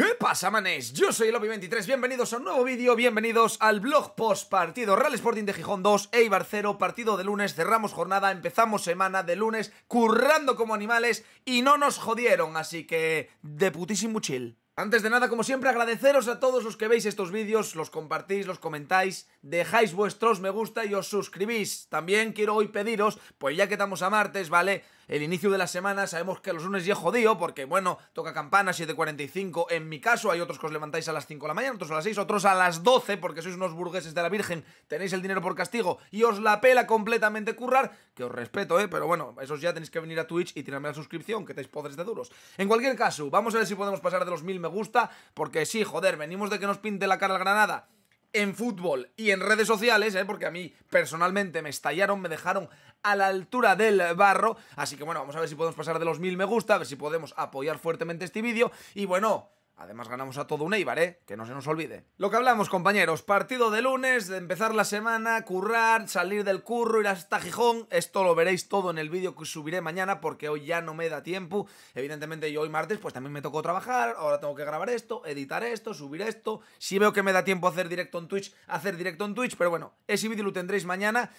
¿Qué pasa, manes? Yo soy el Obi 23 bienvenidos a un nuevo vídeo, bienvenidos al blog post partido Real Sporting de Gijón 2, Eibar 0, partido de lunes, cerramos jornada, empezamos semana de lunes, currando como animales y no nos jodieron, así que de putísimo chill. Antes de nada, como siempre, agradeceros a todos los que veis estos vídeos, los compartís, los comentáis, dejáis vuestros me gusta y os suscribís. También quiero hoy pediros, pues ya que estamos a martes, ¿vale?, el inicio de la semana. Sabemos que los lunes ya jodido porque, bueno, toca campana 7.45 en mi caso. Hay otros que os levantáis a las 5 de la mañana, otros a las 6, otros a las 12 porque sois unos burgueses de la Virgen, tenéis el dinero por castigo y os la pela completamente currar. Que os respeto, ¿eh? Pero bueno, esos ya tenéis que venir a Twitch y tirarme la suscripción, que tenéis podres de duros. En cualquier caso, vamos a ver si podemos pasar de los mil me gusta porque sí, joder, venimos de que nos pinte la cara la Granada en fútbol y en redes sociales, ¿eh? porque a mí personalmente me estallaron, me dejaron a la altura del barro. Así que bueno, vamos a ver si podemos pasar de los mil me gusta, a ver si podemos apoyar fuertemente este vídeo. Y bueno, Además ganamos a todo un Eibar, ¿eh? Que no se nos olvide. Lo que hablamos, compañeros. Partido de lunes, de empezar la semana, currar, salir del curro, ir hasta Gijón. Esto lo veréis todo en el vídeo que subiré mañana porque hoy ya no me da tiempo. Evidentemente yo hoy martes pues también me tocó trabajar. Ahora tengo que grabar esto, editar esto, subir esto. Si veo que me da tiempo hacer directo en Twitch, hacer directo en Twitch. Pero bueno, ese vídeo lo tendréis mañana.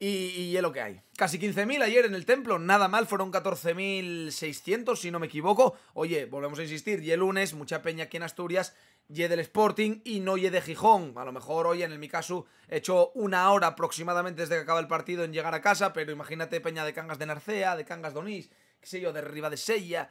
Y, y es lo que hay. Casi 15.000 ayer en el templo, nada mal, fueron 14.600 si no me equivoco. Oye, volvemos a insistir, y el lunes mucha peña aquí en Asturias, y del Sporting y no y de Gijón. A lo mejor hoy en el mi caso he hecho una hora aproximadamente desde que acaba el partido en llegar a casa, pero imagínate peña de Cangas de Narcea, de Cangas de Onís, qué sé yo, de Riva de Sella,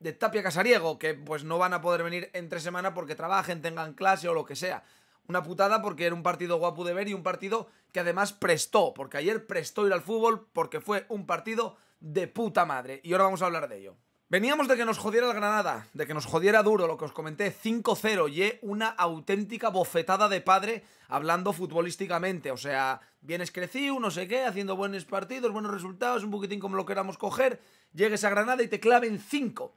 de Tapia Casariego, que pues no van a poder venir entre semana porque trabajen, tengan clase o lo que sea. Una putada porque era un partido guapo de ver y un partido que además prestó, porque ayer prestó ir al fútbol porque fue un partido de puta madre. Y ahora vamos a hablar de ello. Veníamos de que nos jodiera el Granada, de que nos jodiera duro, lo que os comenté, 5-0, y una auténtica bofetada de padre hablando futbolísticamente. O sea, vienes crecido, no sé qué, haciendo buenos partidos, buenos resultados, un poquitín como lo queramos coger, llegues a Granada y te claven 5.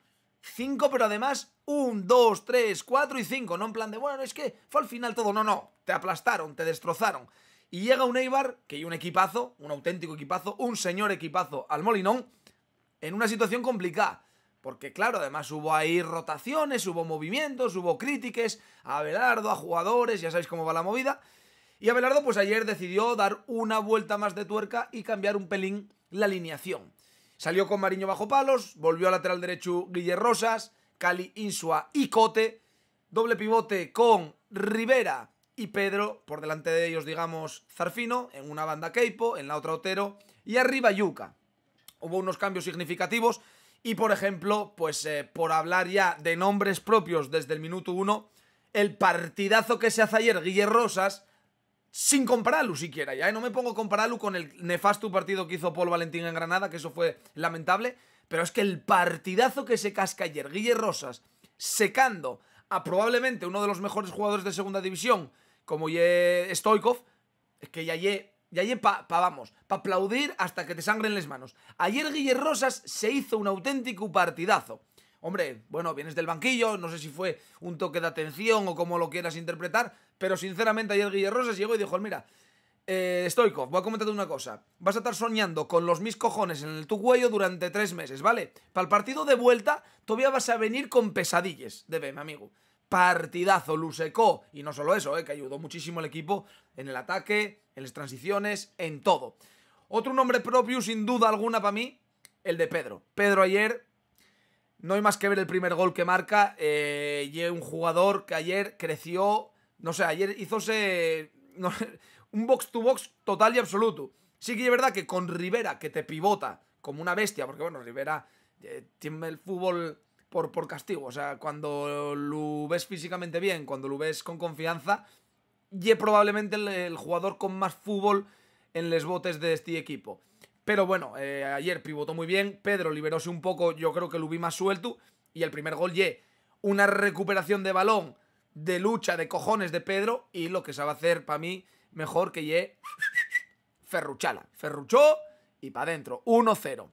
5, pero además 1, 2, 3, 4 y 5. No en plan de, bueno, es que fue al final todo. No, no, te aplastaron, te destrozaron. Y llega un Eibar, que hay un equipazo, un auténtico equipazo, un señor equipazo al Molinón, en una situación complicada. Porque claro, además hubo ahí rotaciones, hubo movimientos, hubo críticas a Abelardo, a jugadores, ya sabéis cómo va la movida. Y Abelardo pues ayer decidió dar una vuelta más de tuerca y cambiar un pelín la alineación. Salió con Mariño bajo palos, volvió a lateral derecho Guille Rosas, Cali Insua y Cote. Doble pivote con Rivera y Pedro, por delante de ellos, digamos, Zarfino, en una banda Keipo, en la otra Otero, y arriba Yuca. Hubo unos cambios significativos y, por ejemplo, pues eh, por hablar ya de nombres propios desde el minuto uno, el partidazo que se hace ayer Guillermo Rosas sin compararlo siquiera, ya. No me pongo a compararlo con el nefasto partido que hizo Paul Valentín en Granada, que eso fue lamentable. Pero es que el partidazo que se casca ayer, Guille Rosas, secando a probablemente uno de los mejores jugadores de segunda división, como Ye Stoikov, es que ya ye, ya pa, vamos, pa aplaudir hasta que te sangren las manos. Ayer Guille Rosas se hizo un auténtico partidazo. Hombre, bueno, vienes del banquillo, no sé si fue un toque de atención o como lo quieras interpretar, pero sinceramente, ayer Guillermo Rosas llegó y dijo: Mira, eh, Stoikov, voy a comentarte una cosa. Vas a estar soñando con los mis cojones en el tu cuello durante tres meses, ¿vale? Para el partido de vuelta, todavía vas a venir con pesadillas de mi amigo. Partidazo, Luseco. Y no solo eso, eh, que ayudó muchísimo el equipo en el ataque, en las transiciones, en todo. Otro nombre propio, sin duda alguna para mí, el de Pedro. Pedro ayer, no hay más que ver el primer gol que marca. Eh, y un jugador que ayer creció no sé, ayer hizose un box to box total y absoluto. Sí que es verdad que con Rivera, que te pivota como una bestia, porque bueno, Rivera eh, tiene el fútbol por, por castigo. O sea, cuando lo ves físicamente bien, cuando lo ves con confianza, y probablemente el, jugador con más fútbol en los botes de este equipo. Pero bueno, eh, ayer pivotó muy bien, Pedro liberóse un poco, yo creo que lo vi más suelto, y el primer gol, ye, una recuperación de balón de lucha de cojones de Pedro y lo que se va a hacer para mí mejor que ye Ferruchala. Ferruchó y para adentro. 1-0.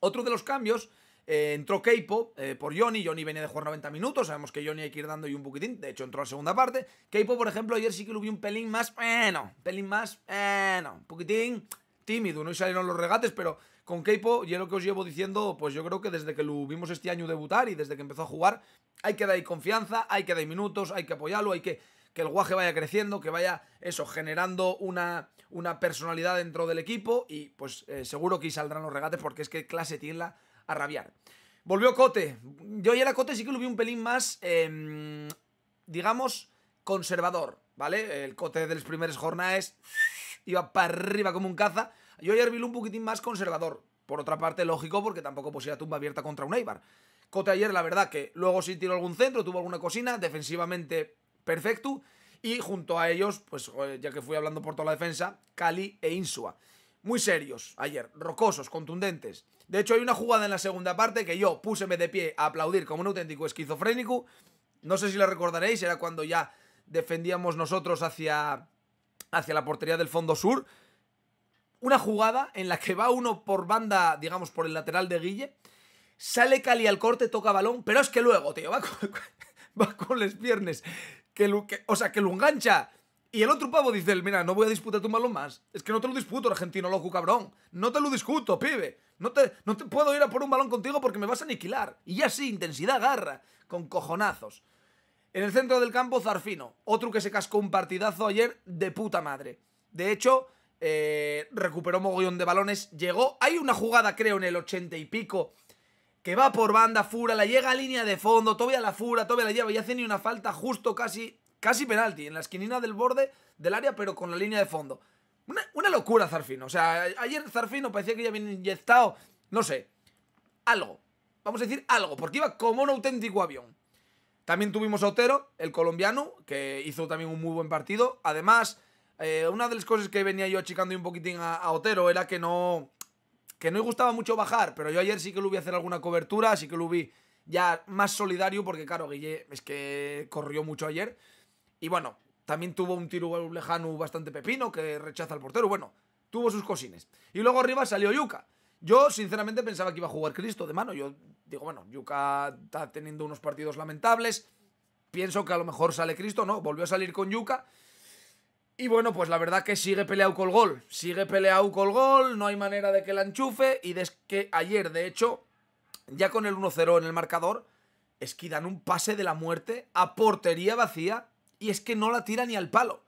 Otro de los cambios, eh, entró Keipo eh, por Johnny. Johnny venía de jugar 90 minutos. Sabemos que Johnny hay que ir dando y un poquitín. De hecho, entró a la segunda parte. Keipo, por ejemplo, ayer sí que lo vi un pelín más. Bueno, pelín más. Bueno, un poquitín tímido, no y salieron los regates, pero con Keipo, yo lo que os llevo diciendo, pues yo creo que desde que lo vimos este año debutar y desde que empezó a jugar, hay que dar confianza, hay que dar minutos, hay que apoyarlo, hay que que el guaje vaya creciendo, que vaya eso, generando una, una personalidad dentro del equipo y pues eh, seguro que saldrán los regates porque es que clase tiene la a rabiar. Volvió Cote. Yo ayer a Cote sí que lo vi un pelín más, em, digamos, conservador, ¿vale? El Cote de las primeras jornadas iba para arriba como un caza. Yo ayer vi un poquitín más conservador. Por otra parte, lógico, porque tampoco poseía pues, tumba abierta contra un Eibar. Cote ayer, la verdad, que luego sí tiró algún centro, tuvo alguna cocina, defensivamente perfecto. Y junto a ellos, pues ya que fui hablando por toda la defensa, Cali e Insua. Muy serios ayer, rocosos, contundentes. De hecho, hay una jugada en la segunda parte que yo puseme de pie a aplaudir como un auténtico esquizofrénico. No sé si la recordaréis, era cuando ya defendíamos nosotros hacia hacia la portería del fondo sur. Una jugada en la que va uno por banda, digamos, por el lateral de Guille. Sale Cali al corte, toca balón, pero es que luego, tío, va con, va les piernas. Que, o sea, que lo engancha. Y el otro pavo dice, mira, no voy a disputar tu balón más. Es que no te lo disputo, argentino loco, cabrón. No te lo discuto, pibe. No te, no te puedo ir a por un balón contigo porque me vas a aniquilar. Y ya sí, intensidad, garra, con cojonazos. En el centro del campo, Zarfino, otro que se cascó un partidazo ayer de puta madre. De hecho, eh, recuperó mogollón de balones, llegó. Hay una jugada, creo, en el ochenta y pico, que va por banda, Fura, la llega a línea de fondo, todavía la Fura, todavía la lleva y hace ni una falta justo casi, casi penalti, en la esquinina del borde del área, pero con la línea de fondo. Una, una locura, Zarfino. O sea, ayer Zarfino parecía que ya había inyectado, no sé, algo. Vamos a decir algo, porque iba como un auténtico avión. También tuvimos a Otero, el colombiano, que hizo también un muy buen partido. Además, eh, una de las cosas que venía yo achicando un poquitín a, Otero era que no que no gustaba mucho bajar, pero yo ayer sí que lo vi hacer alguna cobertura, así que lo vi ya más solidario, porque claro, Guille es que corrió mucho ayer. Y bueno, también tuvo un tiro lejano bastante pepino que rechaza al portero. Bueno, tuvo sus cosines. Y luego arriba salió Yuka. Yo, sinceramente, pensaba que iba a jugar Cristo de mano. Yo digo, bueno, Yuka está teniendo unos partidos lamentables. Pienso que a lo mejor sale Cristo, ¿no? Volvió a salir con Yuka. Y bueno, pues la verdad que sigue peleado con el gol. Sigue peleado con el gol, no hay manera de que la enchufe. Y es que ayer, de hecho, ya con el 1-0 en el marcador, es que dan un pase de la muerte a portería vacía y es que no la tira ni al palo.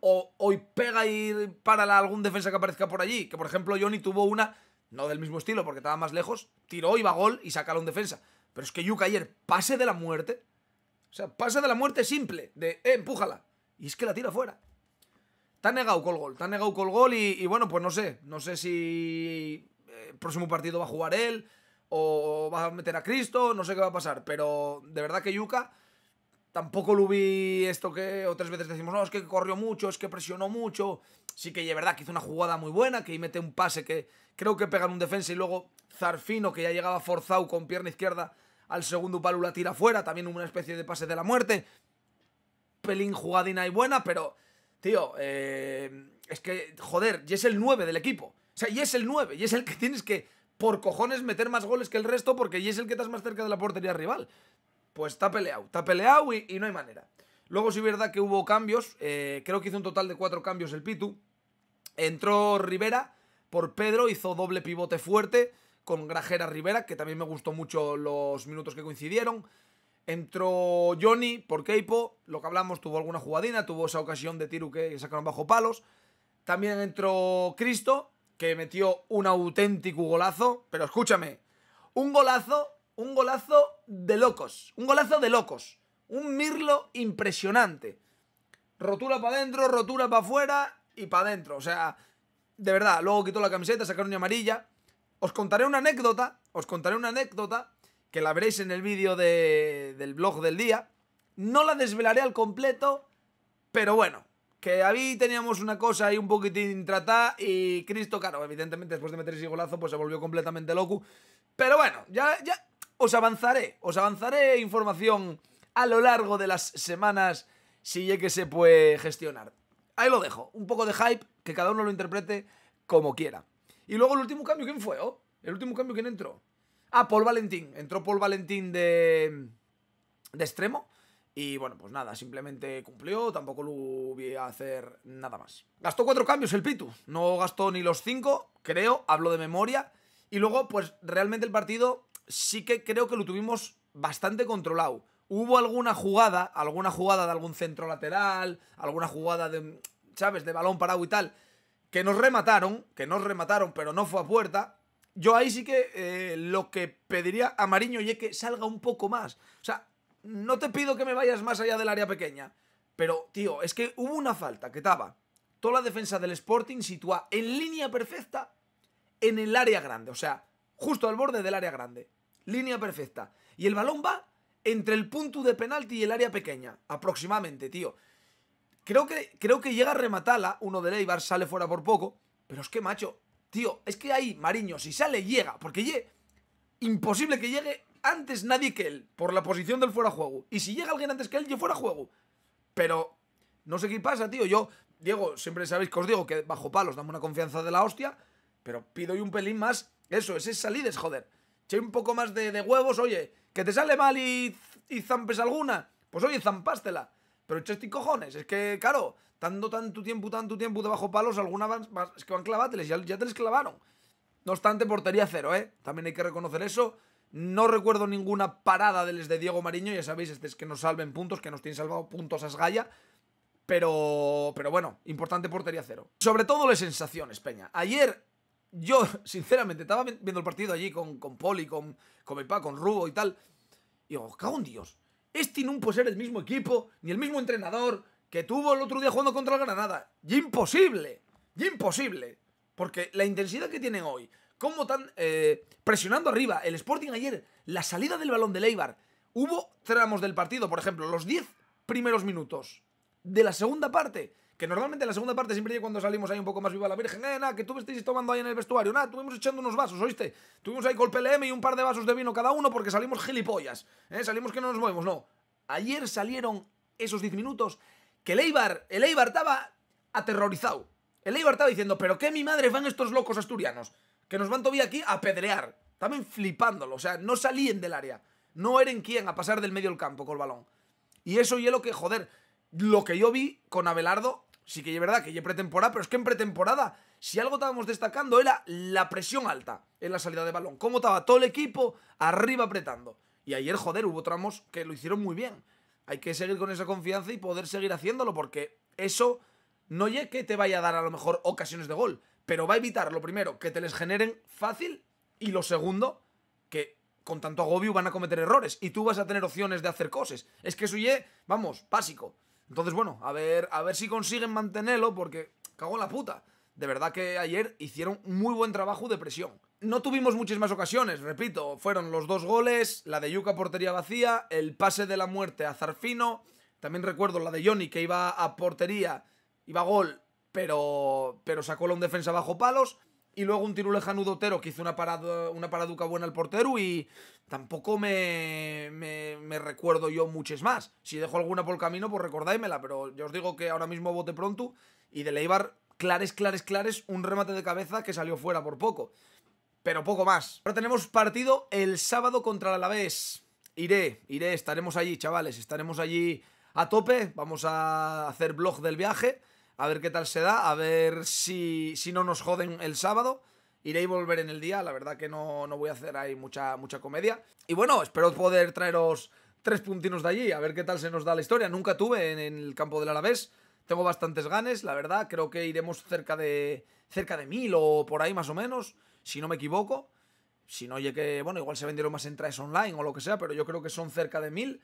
O hoy pega y para algún defensa que aparezca por allí. Que por ejemplo, Johnny tuvo una no del mismo estilo porque estaba más lejos, tiró, iba a gol y sacaron un defensa. Pero es que Yuka ayer pase de la muerte. O sea, pase de la muerte simple, de eh, empújala. Y es que la tira fuera. Está negado el gol, está negado el gol y, y, bueno, pues no sé. No sé si el eh, próximo partido va a jugar él o va a meter a Cristo, no sé qué va a pasar. Pero de verdad que Yuka tampoco lo vi esto que otras veces decimos, no, es que corrió mucho, es que presionó mucho. Sí que es verdad que hizo una jugada muy buena, que ahí mete un pase que creo que pega en un defensa y luego Zarfino, que ya llegaba forzado con pierna izquierda al segundo palo, la tira fuera. También una especie de pase de la muerte. Pelín jugadina y buena, pero, tío, eh, es que, joder, y es el 9 del equipo. O sea, y es el 9, y es el que tienes que, por cojones, meter más goles que el resto porque y es el que estás más cerca de la portería rival pues está peleado, está peleado y, no hay manera. Luego sí es verdad que hubo cambios, eh, creo que hizo un total de cuatro cambios el Pitu. Entró Rivera por Pedro, hizo doble pivote fuerte con Grajera Rivera, que también me gustó mucho los minutos que coincidieron. Entró Johnny por Keipo, lo que hablamos, tuvo alguna jugadina, tuvo esa ocasión de tiro que sacaron bajo palos. También entró Cristo, que metió un auténtico golazo, pero escúchame, un golazo, un golazo de locos. Un golazo de locos. Un mirlo impresionante. Rotura para adentro, rotura para afuera y para adentro. O sea, de verdad. Luego quitó la camiseta, sacaron una amarilla. Os contaré una anécdota. Os contaré una anécdota que la veréis en el vídeo del blog del día. No la desvelaré al completo, pero bueno, que ahí teníamos una cosa ahí un poquitín trata y Cristo, claro, evidentemente después de meter ese golazo pues se volvió completamente loco. Pero bueno, ya, ya, os avanzaré, os avanzaré información a lo largo de las semanas si ya que se puede gestionar. Ahí lo dejo, un poco de hype, que cada uno lo interprete como quiera. Y luego el último cambio, ¿quién fue? Oh, el último cambio, ¿quién entró? Ah, Paul Valentín. Entró Paul Valentín de, de extremo. Y bueno, pues nada, simplemente cumplió, tampoco lo voy a hacer nada más. Gastó cuatro cambios el Pitu, no gastó ni los cinco, creo, hablo de memoria. Y luego, pues realmente el partido sí que creo que lo tuvimos bastante controlado. Hubo alguna jugada, alguna jugada de algún centro lateral, alguna jugada de, ¿sabes?, de balón parado y tal, que nos remataron, que nos remataron, pero no fue a puerta. Yo ahí sí que eh, lo que pediría a Mariño y es que salga un poco más. O sea, no te pido que me vayas más allá del área pequeña, pero, tío, es que hubo una falta que estaba toda la defensa del Sporting sitúa en línea perfecta en el área grande, o sea, justo al borde del área grande. Línea perfecta. Y el balón va entre el punto de penalti y el área pequeña. Aproximadamente, tío. Creo que, creo que llega a rematarla. Uno de Leibar sale fuera por poco. Pero es que, macho, tío, es que ahí, Mariño, si sale, llega. Porque imposible que llegue antes nadie que él, por la posición del fuera juego. Y si llega alguien antes que él, yo fuera juego. Pero no sé qué pasa, tío. Yo, Diego, siempre sabéis que os digo que bajo palos damos una confianza de la hostia. Pero pido y un pelín más eso, ese salides, joder. Si un poco más de, huevos, oye, que te sale mal y, zampes alguna, pues oye, zampástela. Pero eches y cojones, es que, claro, tanto tanto tiempo, tanto tiempo debajo palos, alguna van, es que van claváteles, ya, ya te les clavaron. No obstante, portería cero, ¿eh? También hay que reconocer eso. No recuerdo ninguna parada de les de Diego Mariño, ya sabéis, este es que nos salven puntos, que nos tienen salvado puntos a Pero, pero bueno, importante portería cero. Sobre todo las sensaciones, Peña. Ayer yo, sinceramente, estaba viendo el partido allí con, Poli, con, con con Rubo y tal. Y digo, cago en Dios. Este no puede ser el mismo equipo, ni el mismo entrenador que tuvo el otro día jugando contra el Granada. Y imposible. Y imposible. Porque la intensidad que tienen hoy, como están eh, presionando arriba. El Sporting ayer, la salida del balón de Leibar. Hubo tramos del partido, por ejemplo, los 10 primeros minutos de la segunda parte que normalmente en la segunda parte siempre cuando salimos ahí un poco más viva la Virgen. Eh, nada, que tú estéis tomando ahí en el vestuario. Nada, tuvimos echando unos vasos, ¿oíste? Tuvimos ahí el PLM y un par de vasos de vino cada uno porque salimos gilipollas. ¿eh? Salimos que no nos movemos, no. Ayer salieron esos 10 minutos que el Eibar, el Eibar estaba aterrorizado. El Eibar estaba diciendo, pero qué mi madre van estos locos asturianos, que nos van todavía aquí a pedrear. también flipándolo, o sea, no salían del área. No eran quien a pasar del medio del campo con el balón. Y eso y lo que, joder, lo que yo vi con Abelardo, sí que es verdad que es pretemporada, pero es que en pretemporada, si algo estábamos destacando era la presión alta en la salida de balón. Cómo estaba todo el equipo arriba apretando. Y ayer, joder, hubo tramos que lo hicieron muy bien. Hay que seguir con esa confianza y poder seguir haciéndolo, porque eso no es que te vaya a dar a lo mejor ocasiones de gol, pero va a evitar, lo primero, que te les generen fácil, y lo segundo, que con tanto agobio van a cometer errores y tú vas a tener opciones de hacer cosas. Es que eso vamos, básico. Entonces, bueno, a ver, a ver si consiguen mantenerlo porque cago en la puta. De verdad que ayer hicieron muy buen trabajo de presión. No tuvimos muchas más ocasiones, repito, fueron los dos goles, la de Yuka portería vacía, el pase de la muerte a Zarfino, también recuerdo la de Johnny que iba a portería, iba a gol, pero pero sacó la un defensa bajo palos. Y luego un tiro lejano que hizo una, parada, una paraduca buena al portero y tampoco me, me, recuerdo yo muchas más. Si dejo alguna por el camino, pues recordáimela, pero yo os digo que ahora mismo bote pronto y de Leibar, clares, clares, clares, un remate de cabeza que salió fuera por poco. Pero poco más. Ahora tenemos partido el sábado contra el Alavés. Iré, iré, estaremos allí, chavales, estaremos allí a tope. Vamos a hacer vlog del viaje. A ver qué tal se da, a ver si, si no nos joden el sábado. Iré y volver en el día, la verdad que no, no voy a hacer ahí mucha, mucha comedia. Y bueno, espero poder traeros tres puntinos de allí, a ver qué tal se nos da la historia. Nunca tuve en, el campo del Arabés, tengo bastantes ganes, la verdad, creo que iremos cerca de cerca de mil o por ahí más o menos, si no me equivoco. Si no oye que, bueno, igual se vendieron más entradas online o lo que sea, pero yo creo que son cerca de mil.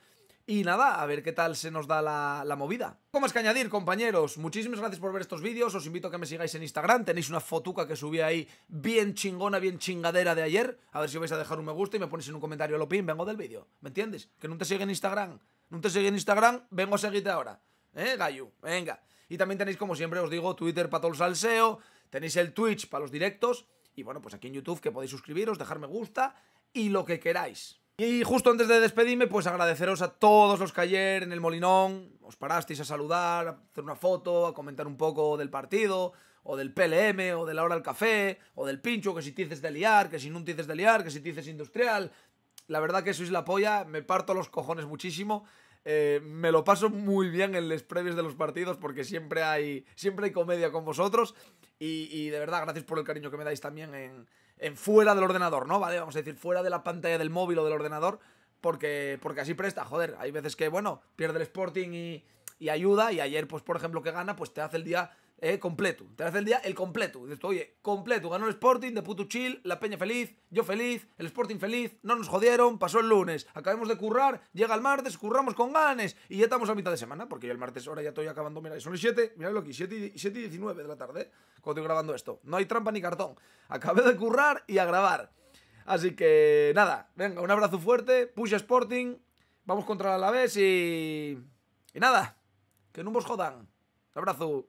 Y nada, a ver qué tal se nos da la, movida. ¿Cómo es que añadir, compañeros. Muchísimas gracias por ver estos vídeos. Os invito a que me sigáis en Instagram. Tenéis una fotuca que subí ahí bien chingona, bien chingadera de ayer. A ver si vais a dejar un me gusta y me ponéis en un comentario lo pin, vengo del vídeo. ¿Me entiendes? Que no te sigue en Instagram. No te sigue en Instagram, vengo a seguirte ahora. ¿Eh, Gayu? Venga. Y también tenéis, como siempre, os digo, Twitter para todo el salseo. Tenéis el Twitch para los directos. Y bueno, pues aquí en YouTube que podéis suscribiros, dejar me gusta y lo que queráis. Y justo antes de despedirme, pues agradeceros a todos los que ayer en el Molinón os parasteis a saludar, a hacer una foto, a comentar un poco del partido, o del PLM, o de la hora del café, o del pincho, que si tices de liar, que si no tices de liar, que si tices industrial. La verdad que sois la polla, me parto los cojones muchísimo. Eh, me lo paso muy bien en los previos de los partidos porque siempre hay, siempre hay comedia con vosotros. y de verdad, gracias por el cariño que me dais también en, en fuera del ordenador, ¿no? Vale, vamos a decir, fuera de la pantalla del móvil o del ordenador, porque, porque así presta, joder, hay veces que, bueno, pierde el Sporting y, y ayuda, y ayer, pues por ejemplo, que gana, pues te hace el día eh, completo. Te hace el día el completo. Dices, oye, completo. Ganó el Sporting, de puto chill, la Peña feliz, yo feliz, el Sporting feliz, no nos jodieron, pasó el lunes. Acabemos de currar, llega el martes, curramos con ganes y ya estamos a mitad de semana, porque yo el martes ahora ya estoy acabando. Mira, son las 7, mira lo que 7 y, 19 de la tarde, eh, cuando estoy grabando esto. No hay trampa ni cartón. Acabé de currar y a grabar. Así que nada, venga, un abrazo fuerte, push Sporting, vamos contra la vez y. Y nada, que no vos jodan. abrazo.